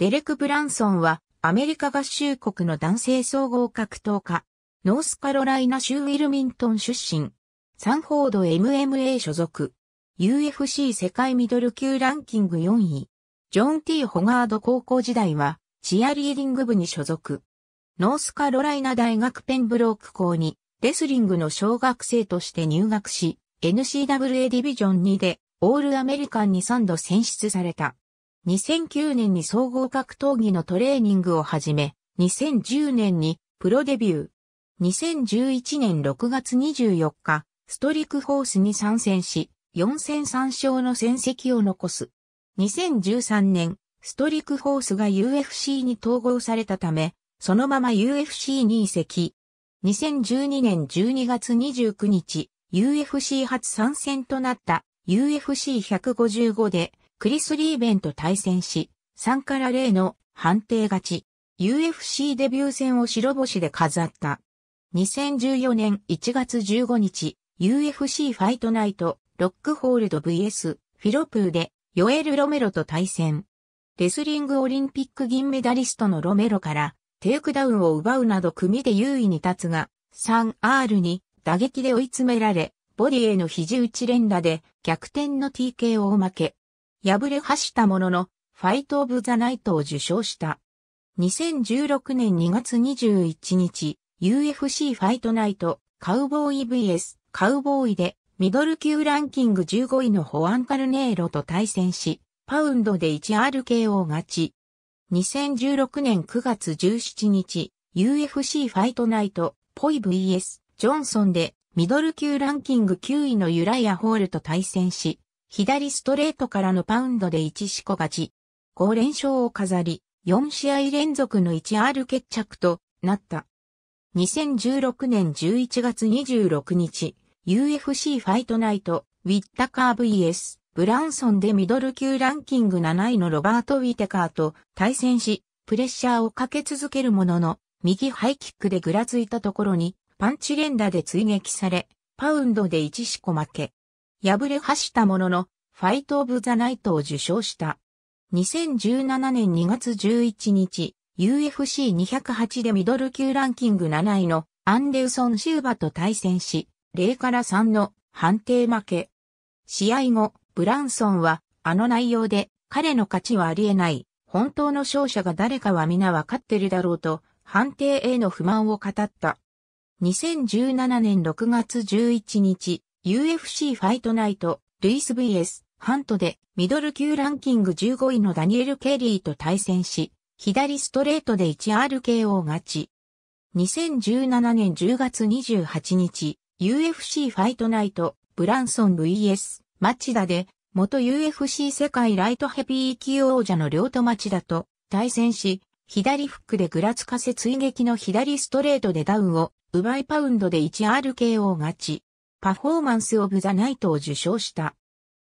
デレク・ブランソンはアメリカ合衆国の男性総合格闘家、ノースカロライナ州ウィルミントン出身、サンフォード MMA 所属、UFC 世界ミドル級ランキング4位、ジョン・ T・ ホガード高校時代はチアリーディング部に所属、ノースカロライナ大学ペンブローク校にレスリングの小学生として入学し、n c w a ディビジョン2でオールアメリカンに3度選出された。2009年に総合格闘技のトレーニングを始め、2010年にプロデビュー。2011年6月24日、ストリクホースに参戦し、4戦3勝の戦績を残す。2013年、ストリクホースが UFC に統合されたため、そのまま UFC に移籍。2012年12月29日、UFC 初参戦となった UFC155 でクリス・リーベンと対戦し、3から0の判定勝ち、UFC デビュー戦を白星で飾った。2014年1月15日、UFC ファイトナイト、ロックホールド VS、フィロプーで、ヨエル・ロメロと対戦。レスリングオリンピック銀メダリストのロメロから、テイクダウンを奪うなど組で優位に立つが、3R に打撃で追い詰められ、ボディへの肘打ち連打で逆転の TKO を負け、敗れはしたものの、ファイト・オブ・ザ・ナイトを受賞した。2016年2月21日、UFC ファイトナイト、カウボーイ VS、カウボーイで、ミドル級ランキング15位のホアン・カルネーロと対戦し、パウンドで 1RKO 勝ち。2016年9月17日、UFC ファイトナイト、ポイ VS、ジョンソンで、ミドル級ランキング9位のユライア・ホールと対戦し、左ストレートからのパウンドで1四個勝ち。5連勝を飾り、4試合連続の 1R 決着となった。2016年11月26日、UFC ファイトナイト、ウィッタカー VS、ブランソンでミドル級ランキング7位のロバート・ウィテカーと対戦し、プレッシャーをかけ続けるものの、右ハイキックでぐらついたところに、パンチ連打で追撃され、パウンドで1四個負け。敗れはしたものの、ファイト・オブ・ザ・ナイトを受賞した。2017年2月11日、UFC208 でミドル級ランキング7位のアンデウソン・シューバと対戦し、0から3の判定負け。試合後、ブランソンは、あの内容で、彼の勝ちはありえない。本当の勝者が誰かは皆わかってるだろうと、判定への不満を語った。2017年6月11日、UFC ファイトナイト、ルイス VS、ハントで、ミドル級ランキング15位のダニエル・ケリーと対戦し、左ストレートで 1RKO 勝ち。2017年10月28日、UFC ファイトナイト、ブランソン VS、マチダで、元 UFC 世界ライトヘビー級王者の両戸町田と対戦し、左フックでぐらつかせ追撃の左ストレートでダウンを奪いパウンドで 1RKO 勝ち。パフォーマンス・オブ・ザ・ナイトを受賞した。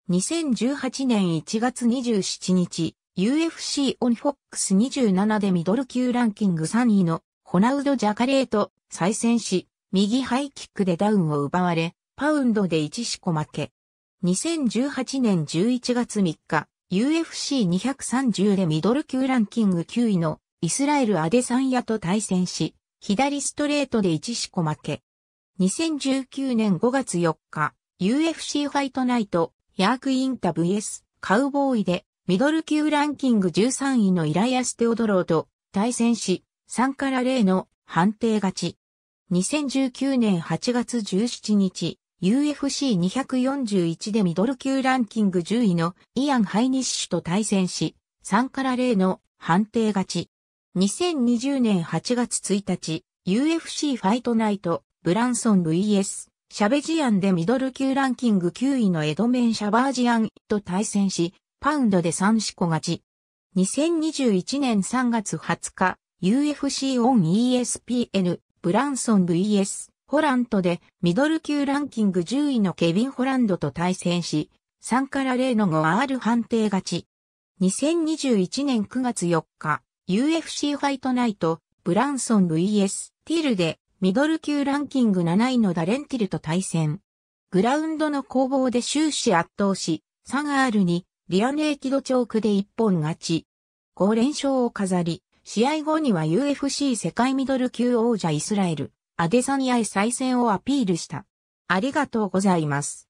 2018年1月27日、UFC オンフォックス27でミドル級ランキング3位のホナウド・ジャカレーと再戦し、右ハイキックでダウンを奪われ、パウンドで1しこ負け。2018年11月3日、UFC230 でミドル級ランキング9位のイスラエル・アデサンヤと対戦し、左ストレートで1し負け。2019年5月4日、UFC ファイトナイト、ヤークインタ VS、カウボーイで、ミドル級ランキング13位のイライアス・テオドローと対戦し、3から0の判定勝ち。2019年8月17日、UFC241 でミドル級ランキング10位のイアン・ハイニッシュと対戦し、3から0の判定勝ち。2020年8月1日、UFC ファイトナイト、ブランソン VS、シャベジアンでミドル級ランキング9位のエドメン・シャバージアンと対戦し、パウンドで3四個勝ち。2021年3月20日、UFC オン ESPN、ブランソン VS、ホラントでミドル級ランキング10位のケビン・ホランドと対戦し、3から0の 5R 判定勝ち。2021年9月4日、UFC ファイトナイト、ブランソン VS、ティルでミドル級ランキング7位のダレンティルと対戦。グラウンドの攻防で終始圧倒し、サガールにリアネーキドチョークで一本勝ち。5連勝を飾り、試合後には UFC 世界ミドル級王者イスラエル、アデサニアへ再戦をアピールした。ありがとうございます。